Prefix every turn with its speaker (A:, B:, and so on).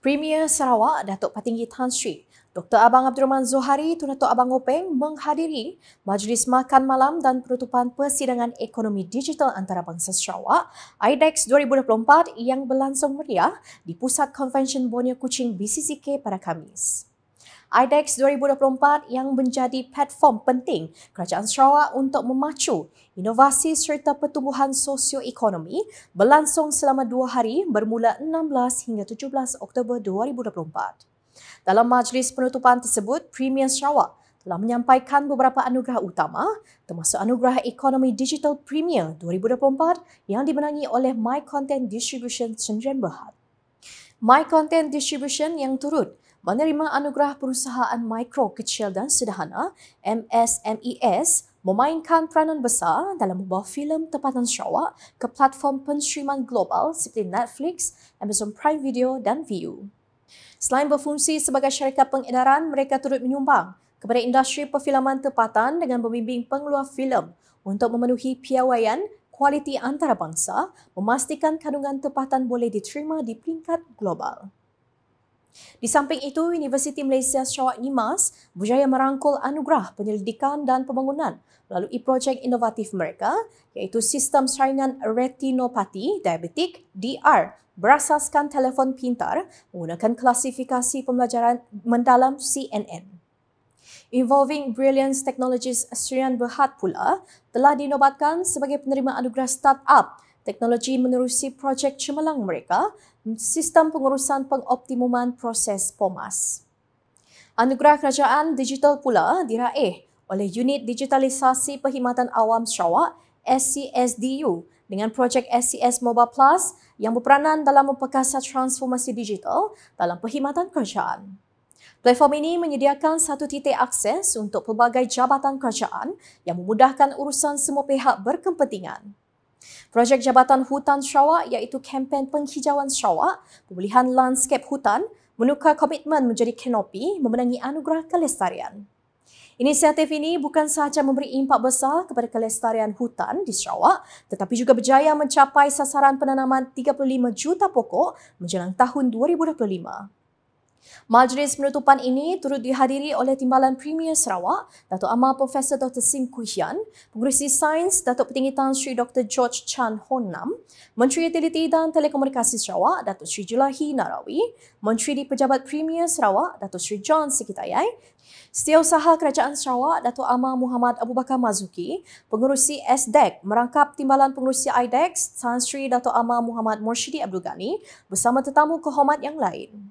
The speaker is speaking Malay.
A: Premier Sarawak Datuk Patinggi Tan Sri, Dr. Abang Abdul Rahman Zohari Tun Dato' Abang Openg menghadiri Majlis Makan Malam dan Penutupan Persidangan Ekonomi Digital Antarabangsa Sarawak IDEX 2024 yang berlangsung meriah di Pusat Convention Bonia Kuching BCCK pada Khamis. IDEX 2024 yang menjadi platform penting Kerajaan Sarawak untuk memacu inovasi serta pertumbuhan sosioekonomi berlangsung selama dua hari bermula 16 hingga 17 Oktober 2024. Dalam majlis penutupan tersebut, Premier Sarawak telah menyampaikan beberapa anugerah utama termasuk anugerah ekonomi digital premier 2024 yang dimenangi oleh My Content Distribution Sdn Bhd. My Content Distribution yang turut menerima anugerah perusahaan mikro kecil dan sederhana MSMES e memainkan peranan besar dalam membawa filem tempatan Sarawak ke platform penstriman global seperti Netflix, Amazon Prime Video dan Viu. Selain berfungsi sebagai syarikat pengedaran, mereka turut menyumbang kepada industri perfilman tempatan dengan membimbing pengeluar filem untuk memenuhi piawaian kualiti antarabangsa memastikan kandungan tempatan boleh diterima di peringkat global. Di samping itu, Universiti Malaysia Sarawak Nimas berjaya merangkul anugerah penyelidikan dan pembangunan melalui projek inovatif mereka iaitu sistem saringan retinopati diabetik DR berasaskan telefon pintar menggunakan klasifikasi pembelajaran mendalam CNN. Involving Brilliance Technologies Serian Berhad pula telah dinobatkan sebagai penerima anugerah startup Teknologi menerusi projek cemerlang mereka, sistem pengurusan pengoptimuman proses POMAS. Anugerah Kerajaan Digital pula diraih oleh Unit Digitalisasi Perkhidmatan Awam Sarawak, SCSDU dengan projek SCS Mobile Plus yang berperanan dalam memperkasa transformasi digital dalam perkhidmatan kerajaan. Platform ini menyediakan satu titik akses untuk pelbagai jabatan kerajaan yang memudahkan urusan semua pihak berkepentingan. Projek Jabatan Hutan Sarawak iaitu kempen penghijauan Sarawak, pemulihan landscape hutan, menukar komitmen menjadi kenopi memenangi anugerah kelestarian. Inisiatif ini bukan sahaja memberi impak besar kepada kelestarian hutan di Sarawak tetapi juga berjaya mencapai sasaran penanaman 35 juta pokok menjelang tahun 2025. Majlis penutupan ini turut dihadiri oleh Timbalan Premier Sarawak, datuk Amar Prof. Dr. Sim Kuhian, Pengurusi Sains datuk Petinggi Tan Sri Dr. George Chan Hon Nam, Menteri Utiliti dan Telekomunikasi Sarawak, datuk Sri Julahi Narawi, Menteri di Pejabat Premier Sarawak, datuk Sri John Sikitayai, Setiausaha Kerajaan Sarawak, datuk Amar Muhammad Abu Bakar Mazuki, Pengurusi SDEC merangkap Timbalan Pengurusi IDEX, Tan Sri datuk Amar Muhammad Morshidi Abdul Ghani bersama tetamu kehormat yang lain.